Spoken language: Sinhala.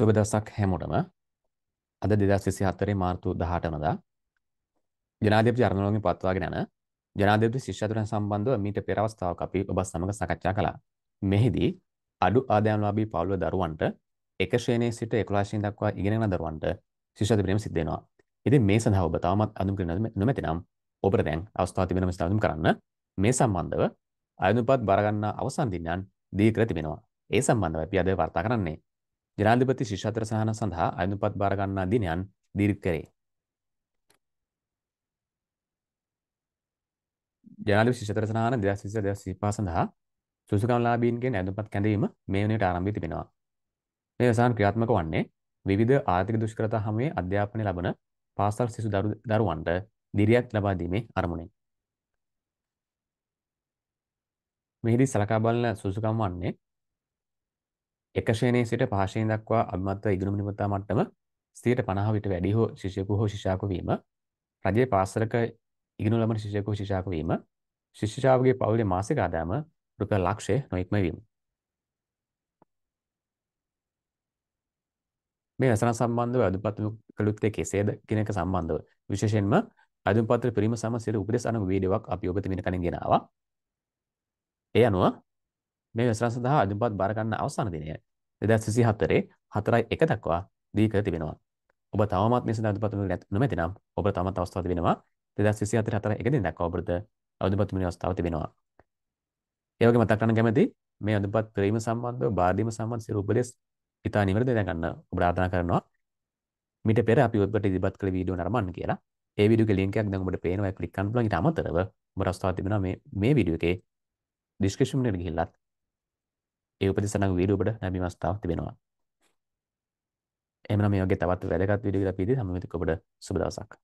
සුබ දවසක් හැමෝටම. අද 2024 මාර්තු 18 වනදා ජනාධිපති අරණෝගේ පත්වාගෙන යන ජනාධිපති ශිෂ්‍යතුරන් සම්බන්ධව මීට පෙර අවස්ථාවක අපි ඔබ සමග සාකච්ඡා කළා. මෙහිදී අඩු ආදායම්ලාභී පාවුල දරුවන්ට එක ශ්‍රේණියේ සිට 11 ශ්‍රේණිය දක්වා ඉගෙන ගන්න දරුවන්ට ශිෂ්‍යත්ව බිනීම සිද්ධ වෙනවා. ඉතින් මේ සඳහා ඔබ තවමත් අඳුම් කරගෙන නොමැතිනම් ඔබට දැන් අවස්ථාව තිබෙනම ස්ථාපිත කරන්න මේ සම්බන්ධව අයදුම්පත් බාර ගන්නා අවසන් දිනයන් දී කර තිබෙනවා. ඒ සම්බන්ධව අපි අද වාර්තා කරන්නේ ජනාධිපති ශිෂත්‍ර සහන සඳහා අයනුපත් බාරගන්නා දිනයන් දිරිත් කරේ. ජනාධිපති ශිෂත්‍ර සහන 2020 2025 සඳහා සුසුකම්ලාභීන්ගෙන් අයනුපත් කැඳවීම මේ වනවිට ආරම්භ වී තිබෙනවා. මේ අවසන් ක්‍රියාත්මක වන්නේ විවිධ ආර්ථික දුෂ්කරතා හමුවේ අධ්‍යාපනය ලබන පාසල් සිසු දරුවන්ට දිරියක් ලබා දීමේ අරමුණෙන්. මෙහිදී සලකා බලන සුසුකම් වන්නේ එක ශ්‍රේණියේ සිට පහශ්‍රේණිය දක්වා අභිමත්ව ඉගෙනුම නිපතා මට්ටම 50 විට වැඩි හෝ ශිෂ්‍යකු හෝ ශිෂ්‍යාකු වීම රජයේ පාසලක ඉගෙනු ලබන ශිෂ්‍යකු ශිෂ්‍යාකු වීම ශිෂ්‍යාවගේ පවුලේ මාසික ආදායම රුපියල් ලක්ෂය නොඉක්ම වීම මේ අසන සම්බන්ධව අදුපත් කළුත්තේ කෙසේද කියන එක සම්බන්ධව විශේෂයෙන්ම අදුපත්‍ර පිරිම සම සියලු උපදෙස් අනුව වීඩියෝවක් අපි ඔබ තමින කලින් ගෙනාවා ඒ අනුව මේ වැඩසටහන සඳහා අදපත් බාර ගන්න අවසාන දිනය 2024 4:1 දක්වා දී කර තිබෙනවා. ඔබ තවමත් මේ සඳහා අදපත් වුණේ නැමැති නම් ඔබට තවමත් අවස්ථාවක් තිබෙනවා 2024 4:1 දින දක්වා ඔබට අදපත් වුණේ අවස්ථාවක් තිබෙනවා. ඒ වගේම මතක් කරන්න කැමැති මේ අදපත් කිරීම සම්බන්ධව බාර දීම සම්බන්ධ සියලු උපදෙස් ඉතා නිවැරදිව දැනගන්න ඔබ ප්‍රාර්ථනා කරනවා. මීට පෙර අපි ඔබට ඉදිරිපත් කළ වීඩියෝ නරඹන්න කියලා. ඒ වීඩියෝගේ link එකක් දැන් ඔබට පේනවා. ක්ලික් කරන්න පුළුවන්. ඊට අමතරව ඔබට අවස්ථාවක් තිබෙනවා මේ මේ වීඩියෝ එකේ description එකට ගිහිල්ලත් ඒ උපදෙස්වරණක වීඩියෝ ඔබට ලැබීම අවස්ථාවක් තිබෙනවා. එහෙමනම් මේ වගේ තවත් වැදගත් වීඩියෝ කියලා පීදී සමගිත ඔබට සුබ දවසක්.